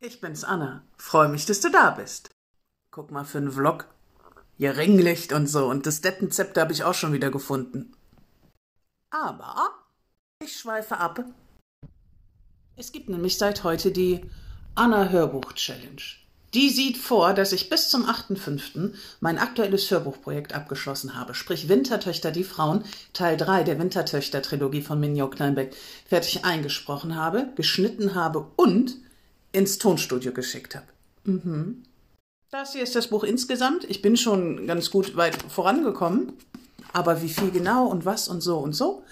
Ich bin's Anna. Freue mich, dass du da bist. Guck mal für 'n Vlog. Ihr Ringlicht und so und das Dettenzepter habe ich auch schon wieder gefunden. Aber ich schweife ab. Es gibt nämlich seit heute die Anna Hörbuch Challenge. Die sieht vor, dass ich bis zum 8.5. mein aktuelles Hörbuchprojekt abgeschlossen habe, sprich Wintertöchter die Frauen, Teil 3 der Wintertöchter Trilogie von Mignon Kleinbeck, fertig eingesprochen habe, geschnitten habe und ins Tonstudio geschickt habe. Mhm. Das hier ist das Buch insgesamt. Ich bin schon ganz gut weit vorangekommen. Aber wie viel genau und was und so und so,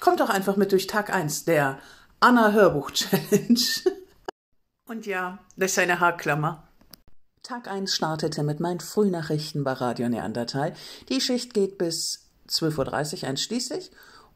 kommt doch einfach mit durch Tag 1 der Anna Hörbuch Challenge. und ja, das ist eine Haarklammer. Tag 1 startete mit meinen Frühnachrichten bei Radio Neandertal. Die Schicht geht bis 12.30 Uhr einschließlich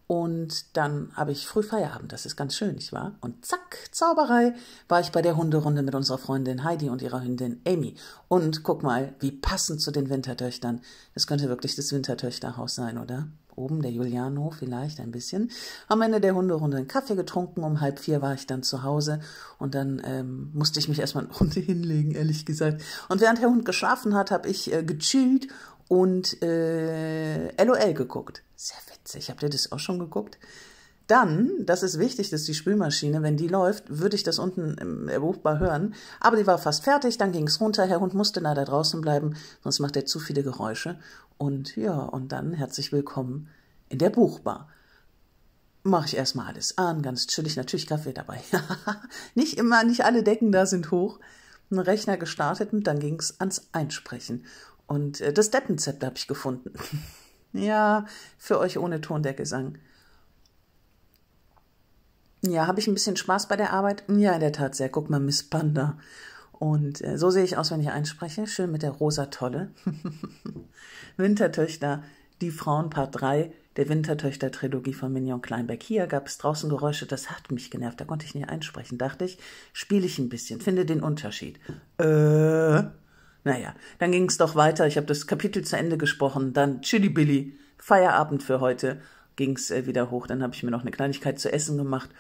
und dann habe ich früh Feierabend, das ist ganz schön, nicht wahr? Und zack, Zauberei, war ich bei der Hunderunde mit unserer Freundin Heidi und ihrer Hündin Amy. Und guck mal, wie passend zu den Wintertöchtern. Das könnte wirklich das Wintertöchterhaus sein, oder? Oben der Juliano vielleicht ein bisschen. Am Ende der Hunderunde einen Kaffee getrunken, um halb vier war ich dann zu Hause und dann ähm, musste ich mich erstmal eine Runde hinlegen, ehrlich gesagt. Und während der Hund geschlafen hat, habe ich äh, gechillt und äh, LOL geguckt. Sehr witzig. Habt ihr das auch schon geguckt? Dann, das ist wichtig, dass die Spülmaschine, wenn die läuft, würde ich das unten im Erbuchbar hören. Aber die war fast fertig, dann ging es runter. Herr Hund musste leider draußen bleiben, sonst macht er zu viele Geräusche. Und ja, und dann herzlich willkommen in der Buchbar. Mache ich erstmal alles an, ganz chillig, natürlich Kaffee dabei. nicht immer, nicht alle Decken da sind hoch. Ein Rechner gestartet und dann ging es ans Einsprechen. Und äh, das Deppenzepter habe ich gefunden. ja, für euch ohne Ton der Gesang. Ja, habe ich ein bisschen Spaß bei der Arbeit? Ja, in der Tat sehr. Guck mal, Miss Panda. Und äh, so sehe ich aus, wenn ich einspreche. Schön mit der rosa Tolle. Wintertöchter, die Frauen Part 3 der Wintertöchter-Trilogie von Mignon Kleinberg. Hier gab es draußen Geräusche, das hat mich genervt. Da konnte ich nicht einsprechen. Dachte ich, spiele ich ein bisschen, finde den Unterschied. Äh. Naja, dann ging es doch weiter. Ich habe das Kapitel zu Ende gesprochen. Dann Chili Billy, Feierabend für heute, ging es äh, wieder hoch. Dann habe ich mir noch eine Kleinigkeit zu essen gemacht.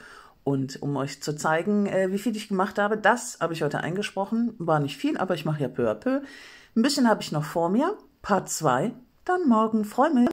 Und um euch zu zeigen, äh, wie viel ich gemacht habe, das habe ich heute eingesprochen. War nicht viel, aber ich mache ja peu à peu. Ein bisschen habe ich noch vor mir. Part 2. Dann morgen. Freue mich.